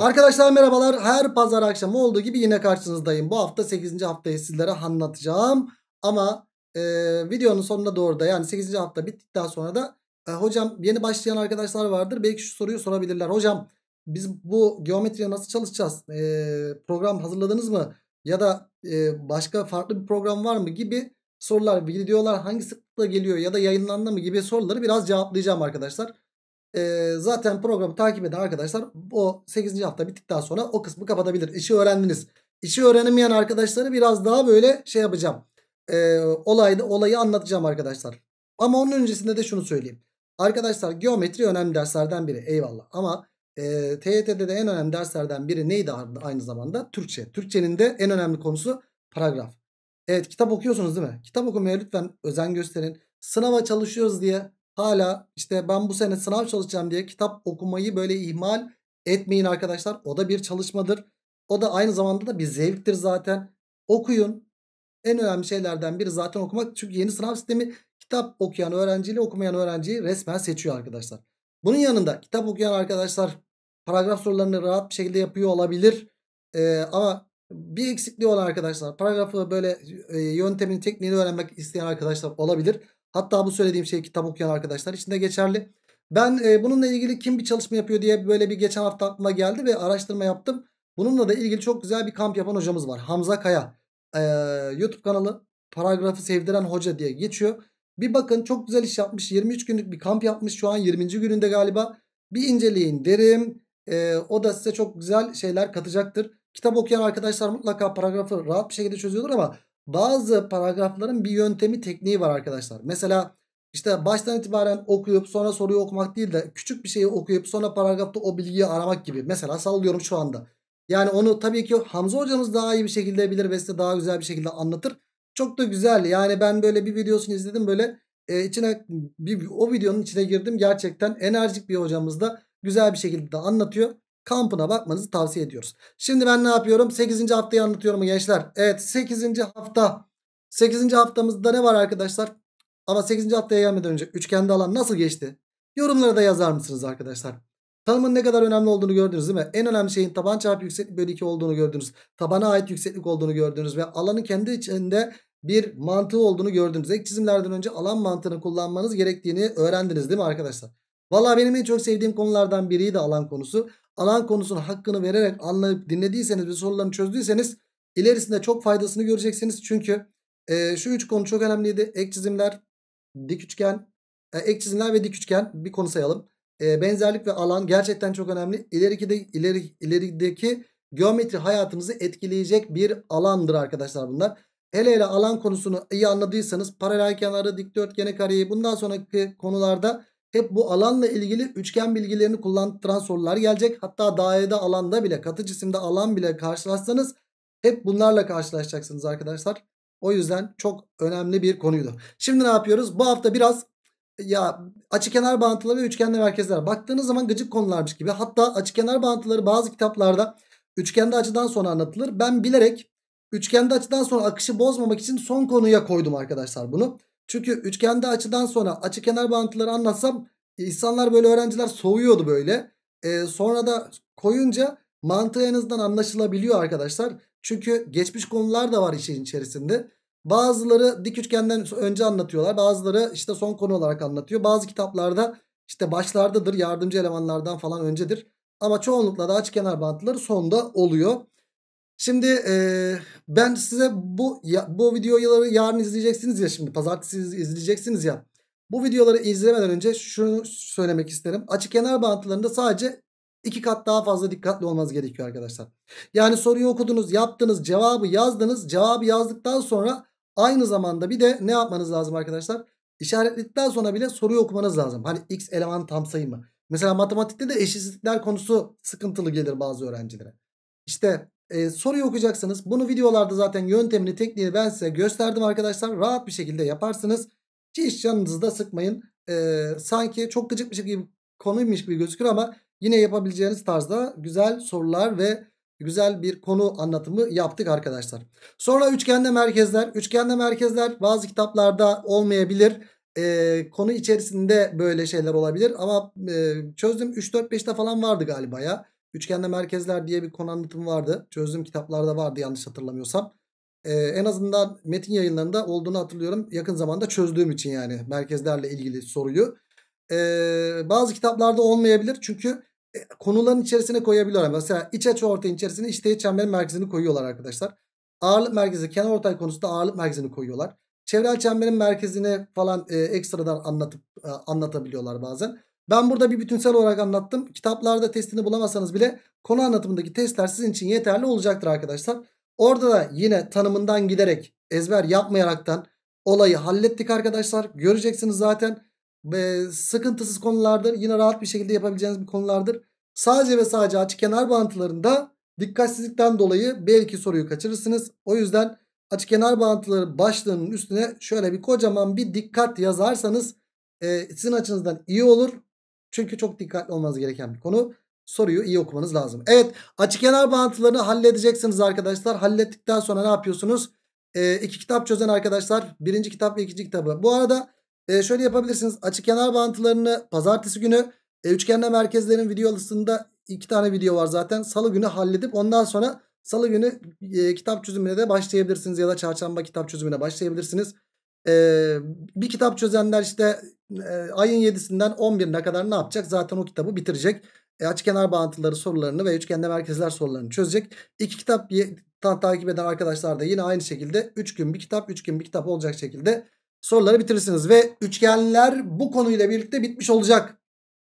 Arkadaşlar merhabalar. Her pazar akşamı olduğu gibi yine karşınızdayım. Bu hafta 8. haftayı sizlere anlatacağım. Ama e, videonun sonunda doğru da yani 8. hafta bittikten sonra da e, hocam yeni başlayan arkadaşlar vardır. Belki şu soruyu sorabilirler. Hocam biz bu geometriye nasıl çalışacağız? E, program hazırladınız mı? Ya da e, başka farklı bir program var mı gibi sorular, videolar hangi sıklıkla geliyor ya da yayınlandı mı gibi soruları biraz cevaplayacağım arkadaşlar e, zaten programı takip eden arkadaşlar o 8. hafta bittikten sonra o kısmı kapatabilir. İşi öğrendiniz. İşi öğrenemeyen arkadaşları biraz daha böyle şey yapacağım. E, ee, olayda olayı anlatacağım arkadaşlar. Ama onun öncesinde de şunu söyleyeyim. Arkadaşlar geometri önemli derslerden biri eyvallah. Ama e, TYT'de de en önemli derslerden biri neydi aynı zamanda? Türkçe. Türkçenin de en önemli konusu paragraf. Evet kitap okuyorsunuz değil mi? Kitap okumaya lütfen özen gösterin. Sınava çalışıyoruz diye Hala işte ben bu sene sınav çalışacağım diye kitap okumayı böyle ihmal etmeyin arkadaşlar. O da bir çalışmadır. O da aynı zamanda da bir zevktir zaten. Okuyun. En önemli şeylerden biri zaten okumak. Çünkü yeni sınav sistemi kitap okuyan öğrenciyle okumayan öğrenciyi resmen seçiyor arkadaşlar. Bunun yanında kitap okuyan arkadaşlar paragraf sorularını rahat bir şekilde yapıyor olabilir. Ee, ama bir eksikliği olan arkadaşlar paragrafı böyle e, yöntemini tekniğini öğrenmek isteyen arkadaşlar olabilir. Hatta bu söylediğim şey kitap okuyan arkadaşlar için de geçerli. Ben e, bununla ilgili kim bir çalışma yapıyor diye böyle bir geçen hafta aklıma geldi ve araştırma yaptım. Bununla da ilgili çok güzel bir kamp yapan hocamız var. Hamza Kaya. E, YouTube kanalı paragrafı sevdiren hoca diye geçiyor. Bir bakın çok güzel iş yapmış. 23 günlük bir kamp yapmış. Şu an 20. gününde galiba. Bir inceleyin derim. E, o da size çok güzel şeyler katacaktır. Kitap okuyan arkadaşlar mutlaka paragrafı rahat bir şekilde çözüyordur ama bazı paragrafların bir yöntemi tekniği var arkadaşlar. Mesela işte baştan itibaren okuyup sonra soruyu okumak değil de küçük bir şeyi okuyup sonra paragrafta o bilgiyi aramak gibi. Mesela sallıyorum şu anda. Yani onu tabii ki Hamza hocamız daha iyi bir şekilde bilir ve size daha güzel bir şekilde anlatır. Çok da güzel. Yani ben böyle bir videosunu izledim böyle e, içine bir, o videonun içine girdim. Gerçekten enerjik bir hocamız da güzel bir şekilde de anlatıyor kampına bakmanızı tavsiye ediyoruz. Şimdi ben ne yapıyorum? 8. haftayı anlatıyorum gençler. Evet 8. hafta. 8. haftamızda ne var arkadaşlar? Ama 8. haftaya gelmeden önce üçgende alan nasıl geçti? Yorumlara da yazar mısınız arkadaşlar? Tanımın ne kadar önemli olduğunu gördünüz değil mi? En önemli şeyin taban çarpı yükseklik bölü 2 olduğunu gördünüz. Tabana ait yükseklik olduğunu gördünüz ve alanın kendi içinde bir mantığı olduğunu gördünüz. Ek çizimlerden önce alan mantığını kullanmanız gerektiğini öğrendiniz değil mi arkadaşlar? Valla benim en çok sevdiğim konulardan biriydi alan konusu alan konusunun hakkını vererek anlayıp dinlediyseniz ve sorularını çözdüyseniz ilerisinde çok faydasını göreceksiniz. Çünkü e, şu üç konu çok önemliydi. Ek çizimler, dik üçgen, e, ek çizimler ve dik üçgen bir konu sayalım. E, benzerlik ve alan gerçekten çok önemli. İleriki de, ileri, ilerideki geometri hayatımızı etkileyecek bir alandır arkadaşlar bunlar. Hele hele alan konusunu iyi anladıysanız paralel kenarı, dikdörtgeni kareyi bundan sonraki konularda hep bu alanla ilgili üçgen bilgilerini kullandıran sorular gelecek. Hatta dairede alanda bile katı cisimde alan bile karşılaşsanız hep bunlarla karşılaşacaksınız arkadaşlar. O yüzden çok önemli bir konuydu. Şimdi ne yapıyoruz? Bu hafta biraz ya açı kenar bağıntıları ve üçgenli merkezler. Baktığınız zaman gıcık konularmış gibi. Hatta açı kenar bağıntıları bazı kitaplarda üçgende açıdan sonra anlatılır. Ben bilerek üçgende açıdan sonra akışı bozmamak için son konuya koydum arkadaşlar bunu. Çünkü üçgende açıdan sonra açı kenar bağıntıları anlatsam e, insanlar böyle öğrenciler soğuyordu böyle. E, sonra da koyunca mantığı en azından anlaşılabiliyor arkadaşlar. Çünkü geçmiş konular da var işin içerisinde. Bazıları dik üçgenden önce anlatıyorlar. Bazıları işte son konu olarak anlatıyor. Bazı kitaplarda işte başlardadır yardımcı elemanlardan falan öncedir. Ama çoğunlukla da açı kenar bantları sonda oluyor. Şimdi e, ben size bu ya, bu videoları yarın izleyeceksiniz ya şimdi pazartesi izleyeceksiniz ya. Bu videoları izlemeden önce şunu söylemek isterim. Açı kenar bağıntılarında sadece iki kat daha fazla dikkatli olmanız gerekiyor arkadaşlar. Yani soruyu okudunuz, yaptınız, cevabı yazdınız. Cevabı yazdıktan sonra aynı zamanda bir de ne yapmanız lazım arkadaşlar? İşaretledikten sonra bile soruyu okumanız lazım. Hani x eleman tam sayı mı? Mesela matematikte de eşitsizlikler konusu sıkıntılı gelir bazı öğrencilere. İşte e, soruyu okuyacaksanız bunu videolarda zaten yöntemini tekniğini ben size gösterdim arkadaşlar. Rahat bir şekilde yaparsınız. Hiç canınızı da sıkmayın. E, sanki çok gıcık bir şey gibi konuymuş gibi gözükür ama yine yapabileceğiniz tarzda güzel sorular ve güzel bir konu anlatımı yaptık arkadaşlar. Sonra üçgende merkezler. Üçgende merkezler bazı kitaplarda olmayabilir. E, konu içerisinde böyle şeyler olabilir ama e, çözdüm 3-4-5'te falan vardı galiba ya. Üçgende merkezler diye bir konu anlatımı vardı. Çözdüğüm kitaplarda vardı yanlış hatırlamıyorsam. Ee, en azından metin yayınlarında olduğunu hatırlıyorum. Yakın zamanda çözdüğüm için yani merkezlerle ilgili soruyu. Ee, bazı kitaplarda olmayabilir çünkü e, konuların içerisine koyabiliyorlar. Mesela iç açı ortayın içerisine içteği çemberin merkezini koyuyorlar arkadaşlar. Ağırlık merkezi kenar ortay konusunda ağırlık merkezini koyuyorlar. Çevrel çemberin merkezini falan e, ekstradan anlatıp e, anlatabiliyorlar bazen. Ben burada bir bütünsel olarak anlattım. Kitaplarda testini bulamasanız bile konu anlatımındaki testler sizin için yeterli olacaktır arkadaşlar. Orada da yine tanımından giderek ezber yapmayaraktan olayı hallettik arkadaşlar. Göreceksiniz zaten e, sıkıntısız konulardır. Yine rahat bir şekilde yapabileceğiniz bir konulardır. Sadece ve sadece açık kenar bağıntılarında dikkatsizlikten dolayı belki soruyu kaçırırsınız. O yüzden açık kenar bağıntıları başlığının üstüne şöyle bir kocaman bir dikkat yazarsanız e, sizin açınızdan iyi olur. Çünkü çok dikkatli olmanız gereken bir konu. Soruyu iyi okumanız lazım. Evet açık kenar bağıntılarını halledeceksiniz arkadaşlar. Hallettikten sonra ne yapıyorsunuz? Ee, iki kitap çözen arkadaşlar. Birinci kitap ve ikinci kitabı. Bu arada e, şöyle yapabilirsiniz. açık kenar bağıntılarını pazartesi günü e, üçgenle merkezlerin videolasında iki tane video var zaten. Salı günü halledip ondan sonra salı günü e, kitap çözümüne de başlayabilirsiniz. Ya da çarşamba kitap çözümüne başlayabilirsiniz. E, bir kitap çözenler işte e, ayın 7'sinden 11'ine kadar ne yapacak? Zaten o kitabı bitirecek. E, açıkenar bağıntıları sorularını ve üçgende merkezler sorularını çözecek. İki kitap takip eden arkadaşlar da yine aynı şekilde 3 gün bir kitap 3 gün bir kitap olacak şekilde soruları bitirirsiniz. Ve üçgenler bu konuyla birlikte bitmiş olacak.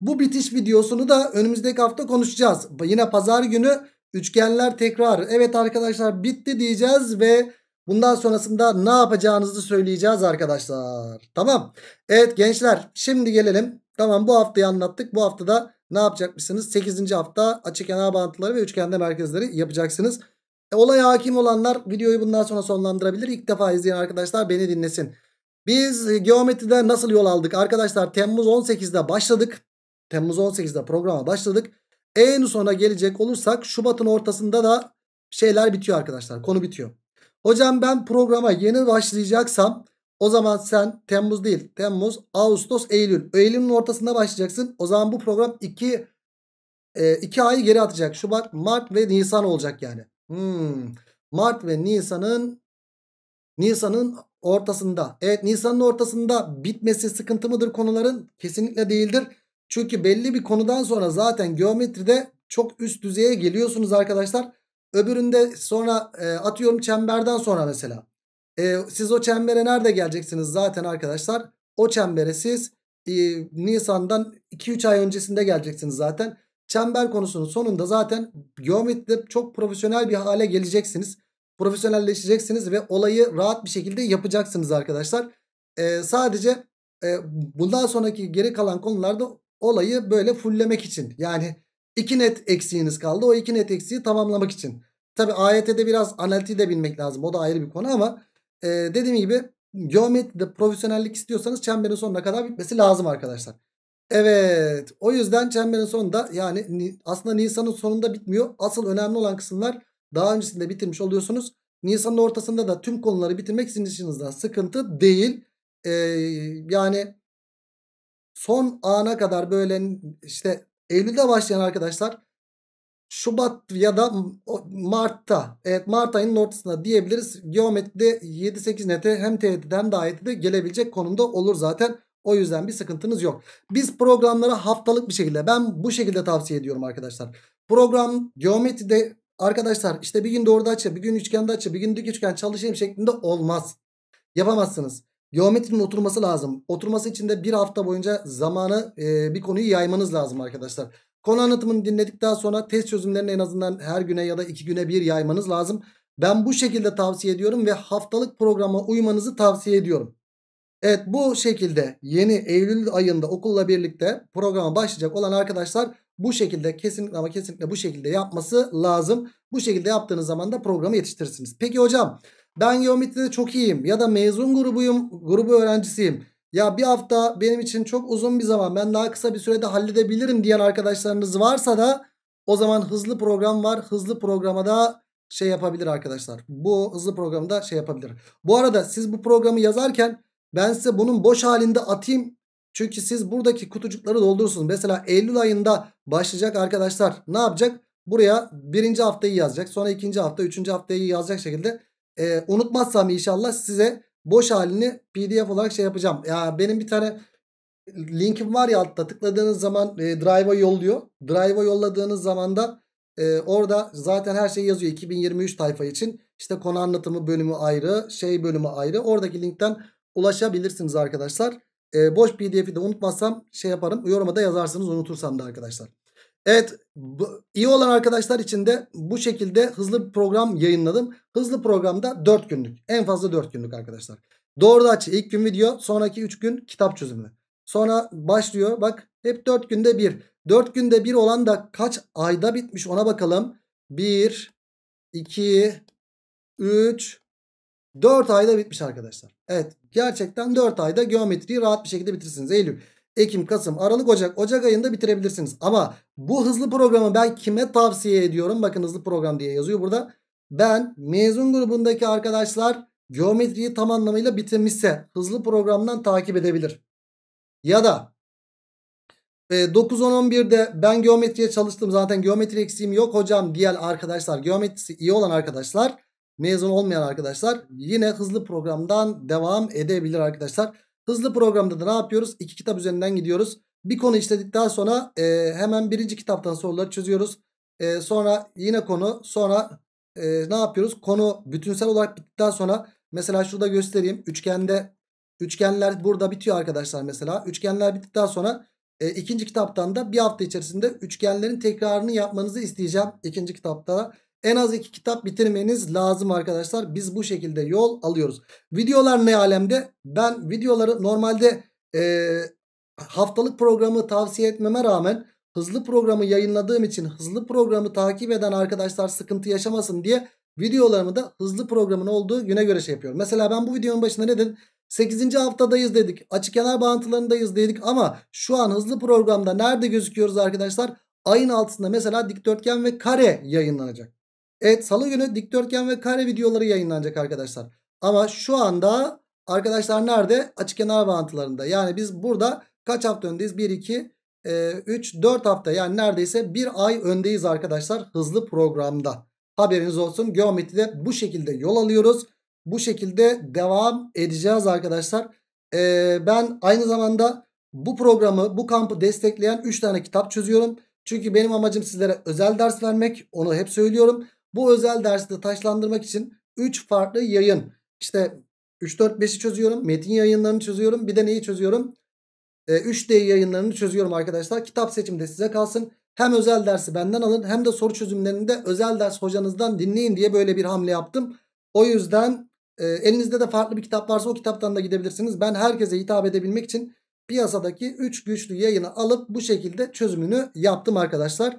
Bu bitiş videosunu da önümüzdeki hafta konuşacağız. Yine pazar günü üçgenler tekrar. Evet arkadaşlar bitti diyeceğiz ve Bundan sonrasında ne yapacağınızı söyleyeceğiz arkadaşlar. Tamam. Evet gençler şimdi gelelim. Tamam bu haftayı anlattık. Bu haftada ne yapacakmışsınız? 8. hafta açı kenar bağıntıları ve üçgende merkezleri yapacaksınız. E, olaya hakim olanlar videoyu bundan sonra sonlandırabilir. İlk defa izleyen arkadaşlar beni dinlesin. Biz geometride nasıl yol aldık? Arkadaşlar Temmuz 18'de başladık. Temmuz 18'de programa başladık. En sona gelecek olursak Şubat'ın ortasında da şeyler bitiyor arkadaşlar. Konu bitiyor. Hocam ben programa yeni başlayacaksam o zaman sen Temmuz değil Temmuz, Ağustos, Eylül. Eylül'ün ortasında başlayacaksın. O zaman bu program 2 iki e, ayı geri atacak. Şubat, Mart ve Nisan olacak yani. Hmm. Mart ve Nisan'ın Nisan'ın ortasında. Evet Nisan'ın ortasında bitmesi sıkıntı mıdır konuların? Kesinlikle değildir. Çünkü belli bir konudan sonra zaten geometride çok üst düzeye geliyorsunuz arkadaşlar. Öbüründe sonra e, atıyorum çemberden sonra mesela. E, siz o çembere nerede geleceksiniz zaten arkadaşlar? O çembere siz e, Nisan'dan 2-3 ay öncesinde geleceksiniz zaten. Çember konusunun sonunda zaten geometride çok profesyonel bir hale geleceksiniz. Profesyonelleşeceksiniz ve olayı rahat bir şekilde yapacaksınız arkadaşlar. E, sadece e, bundan sonraki geri kalan konularda olayı böyle fulllemek için yani 2 net eksiğiniz kaldı. O 2 net eksiği tamamlamak için. Tabi AYT'de biraz analitiği de bilmek lazım. O da ayrı bir konu ama e, dediğim gibi geometride profesyonellik istiyorsanız çemberin sonuna kadar bitmesi lazım arkadaşlar. Evet o yüzden çemberin sonunda yani aslında Nisan'ın sonunda bitmiyor. Asıl önemli olan kısımlar daha öncesinde bitirmiş oluyorsunuz. Nisan'ın ortasında da tüm konuları bitirmek sizin işinizden sıkıntı değil. Ee, yani son ana kadar böyle işte Eylül'de başlayan arkadaşlar Şubat ya da Mart'ta evet Mart ayının ortasında diyebiliriz. Geometride 7-8 nete hem teğetiden de de gelebilecek konumda olur zaten. O yüzden bir sıkıntınız yok. Biz programları haftalık bir şekilde ben bu şekilde tavsiye ediyorum arkadaşlar. Program geometride arkadaşlar işte bir gün doğruda açı bir gün üçgende açı bir gün dik üçgen çalışayım şeklinde olmaz. Yapamazsınız. Geometrinin oturması lazım. Oturması için de bir hafta boyunca zamanı e, bir konuyu yaymanız lazım arkadaşlar. Konu anlatımını dinledikten sonra test çözümlerini en azından her güne ya da iki güne bir yaymanız lazım. Ben bu şekilde tavsiye ediyorum ve haftalık programa uymanızı tavsiye ediyorum. Evet bu şekilde yeni Eylül ayında okulla birlikte programa başlayacak olan arkadaşlar bu şekilde kesinlikle ama kesinlikle bu şekilde yapması lazım. Bu şekilde yaptığınız zaman da programı yetiştirirsiniz. Peki hocam ben geometride çok iyiyim ya da mezun grubuyum grubu öğrencisiyim. Ya bir hafta benim için çok uzun bir zaman ben daha kısa bir sürede halledebilirim diyen arkadaşlarınız varsa da o zaman hızlı program var. Hızlı programa da şey yapabilir arkadaşlar. Bu hızlı programda şey yapabilir. Bu arada siz bu programı yazarken ben size bunun boş halinde atayım. Çünkü siz buradaki kutucukları doldursunuz Mesela Eylül ayında başlayacak arkadaşlar ne yapacak? Buraya birinci haftayı yazacak. Sonra ikinci hafta, üçüncü haftayı yazacak şekilde e, unutmazsam inşallah size boş halini pdf olarak şey yapacağım. Ya benim bir tane linkim var ya altta tıkladığınız zaman e, drive'a yolluyor. Drive'a yolladığınız zaman da e, orada zaten her şey yazıyor 2023 tayfa için. İşte konu anlatımı bölümü ayrı, şey bölümü ayrı. Oradaki linkten ulaşabilirsiniz arkadaşlar. E, boş pdf'i de unutmazsam şey yaparım. Yoruma da yazarsınız unutursam da arkadaşlar. Evet iyi olan arkadaşlar için de bu şekilde hızlı bir program yayınladım. Hızlı programda 4 günlük en fazla 4 günlük arkadaşlar. Doğru açı ilk gün video sonraki 3 gün kitap çözümü. Sonra başlıyor bak hep 4 günde 1. 4 günde 1 olan da kaç ayda bitmiş ona bakalım. 1, 2, 3, 4 ayda bitmiş arkadaşlar. Evet gerçekten 4 ayda geometriyi rahat bir şekilde bitirsiniz Eylül. Ekim, Kasım, Aralık, Ocak. Ocak ayında bitirebilirsiniz. Ama bu hızlı programı ben kime tavsiye ediyorum? Bakın hızlı program diye yazıyor burada. Ben mezun grubundaki arkadaşlar geometriyi tam anlamıyla bitirmişse hızlı programdan takip edebilir. Ya da 9-10-11'de e, ben geometriye çalıştım zaten geometri eksiğim yok hocam diyen arkadaşlar geometrisi iyi olan arkadaşlar mezun olmayan arkadaşlar yine hızlı programdan devam edebilir arkadaşlar. Hızlı programda da ne yapıyoruz? İki kitap üzerinden gidiyoruz. Bir konu işledikten sonra e, hemen birinci kitaptan soruları çözüyoruz. E, sonra yine konu sonra e, ne yapıyoruz? Konu bütünsel olarak bittikten sonra mesela şurada göstereyim. Üçgende üçgenler burada bitiyor arkadaşlar mesela. Üçgenler bittikten sonra e, ikinci kitaptan da bir hafta içerisinde üçgenlerin tekrarını yapmanızı isteyeceğim. ikinci kitapta en az iki kitap bitirmeniz lazım arkadaşlar. Biz bu şekilde yol alıyoruz. Videolar ne alemde? Ben videoları normalde e, haftalık programı tavsiye etmeme rağmen hızlı programı yayınladığım için hızlı programı takip eden arkadaşlar sıkıntı yaşamasın diye videolarımı da hızlı programın olduğu güne göre şey yapıyorum. Mesela ben bu videonun başında ne dedim? 8. haftadayız dedik. Açık kenar bağıntılarındayız dedik ama şu an hızlı programda nerede gözüküyoruz arkadaşlar? Ayın altında mesela dikdörtgen ve kare yayınlanacak. Evet salı günü dikdörtgen ve kare videoları yayınlanacak arkadaşlar. Ama şu anda arkadaşlar nerede? Açık kenar bağıntılarında. Yani biz burada kaç hafta öndeyiz? 1, 2, 3, 4 hafta yani neredeyse bir ay öndeyiz arkadaşlar hızlı programda. Haberiniz olsun geometride bu şekilde yol alıyoruz. Bu şekilde devam edeceğiz arkadaşlar. Ee, ben aynı zamanda bu programı bu kampı destekleyen 3 tane kitap çözüyorum. Çünkü benim amacım sizlere özel ders vermek onu hep söylüyorum. Bu özel derste taşlandırmak için 3 farklı yayın. İşte 3, 4, 5'i çözüyorum. Metin yayınlarını çözüyorum. Bir de neyi çözüyorum? E, 3D yayınlarını çözüyorum arkadaşlar. Kitap seçimde size kalsın. Hem özel dersi benden alın hem de soru çözümlerini de özel ders hocanızdan dinleyin diye böyle bir hamle yaptım. O yüzden e, elinizde de farklı bir kitap varsa o kitaptan da gidebilirsiniz. Ben herkese hitap edebilmek için piyasadaki 3 güçlü yayını alıp bu şekilde çözümünü yaptım arkadaşlar.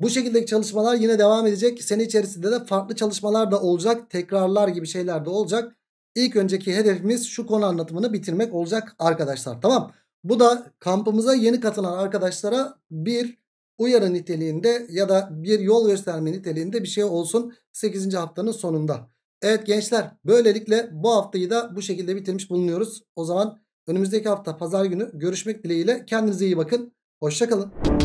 Bu şekildeki çalışmalar yine devam edecek. Sene içerisinde de farklı çalışmalar da olacak. Tekrarlar gibi şeyler de olacak. İlk önceki hedefimiz şu konu anlatımını bitirmek olacak arkadaşlar. Tamam. Bu da kampımıza yeni katılan arkadaşlara bir uyarı niteliğinde ya da bir yol gösterme niteliğinde bir şey olsun 8. haftanın sonunda. Evet gençler böylelikle bu haftayı da bu şekilde bitirmiş bulunuyoruz. O zaman önümüzdeki hafta pazar günü görüşmek dileğiyle kendinize iyi bakın. Hoşçakalın.